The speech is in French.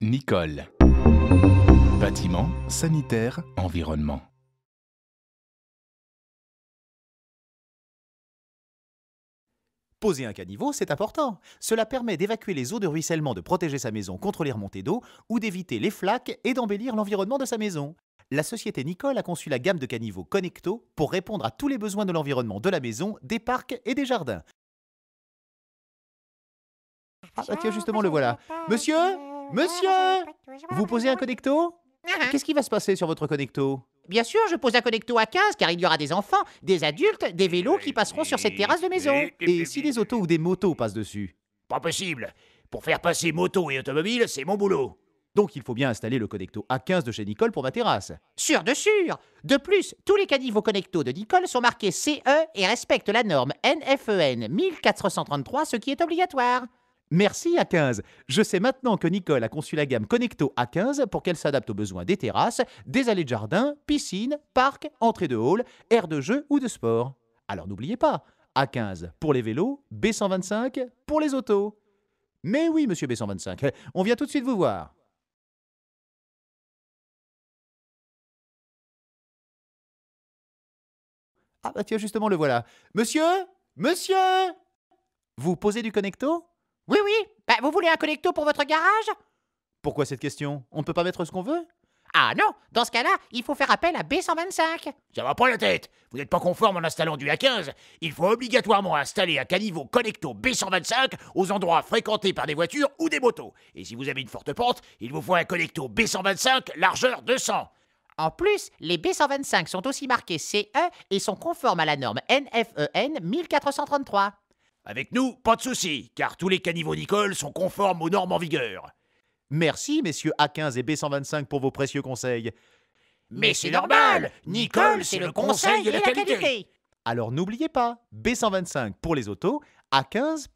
Nicole. Bâtiment, sanitaire, environnement. Poser un caniveau, c'est important. Cela permet d'évacuer les eaux de ruissellement, de protéger sa maison contre les remontées d'eau ou d'éviter les flaques et d'embellir l'environnement de sa maison. La société Nicole a conçu la gamme de caniveaux Connecto pour répondre à tous les besoins de l'environnement de la maison, des parcs et des jardins. Ah bah, tiens, justement le voilà. Monsieur Monsieur Vous posez un connecto Qu'est-ce qui va se passer sur votre connecto Bien sûr, je pose un connecto à 15 car il y aura des enfants, des adultes, des vélos qui passeront sur cette terrasse de maison. Et si des autos ou des motos passent dessus Pas possible. Pour faire passer moto et automobile, c'est mon boulot. Donc il faut bien installer le connecto A15 de chez Nicole pour ma terrasse. Sûr de sûr De plus, tous les caniveaux connecto de Nicole sont marqués CE et respectent la norme NFEN e 1433, ce qui est obligatoire. Merci A15. Je sais maintenant que Nicole a conçu la gamme Connecto A15 pour qu'elle s'adapte aux besoins des terrasses, des allées de jardin, piscines, parcs, entrées de hall, aires de jeu ou de sport. Alors n'oubliez pas, A15 pour les vélos, B125 pour les autos. Mais oui, monsieur B125, on vient tout de suite vous voir. Ah bah tiens, justement, le voilà. Monsieur Monsieur Vous posez du connecto oui, oui. Bah, vous voulez un connecto pour votre garage Pourquoi cette question On ne peut pas mettre ce qu'on veut Ah non, dans ce cas-là, il faut faire appel à B125. Ça va pas la tête. Vous n'êtes pas conforme en installant du A15. Il faut obligatoirement installer un caniveau connecto B125 aux endroits fréquentés par des voitures ou des motos. Et si vous avez une forte pente, il vous faut un collecto B125 largeur 200. En plus, les B125 sont aussi marqués CE et sont conformes à la norme NFEN e 1433. Avec nous, pas de souci, car tous les caniveaux Nicole sont conformes aux normes en vigueur. Merci, messieurs A15 et B125, pour vos précieux conseils. Mais c'est normal Nicole, c'est le conseil et la qualité Alors n'oubliez pas, B125 pour les autos, A15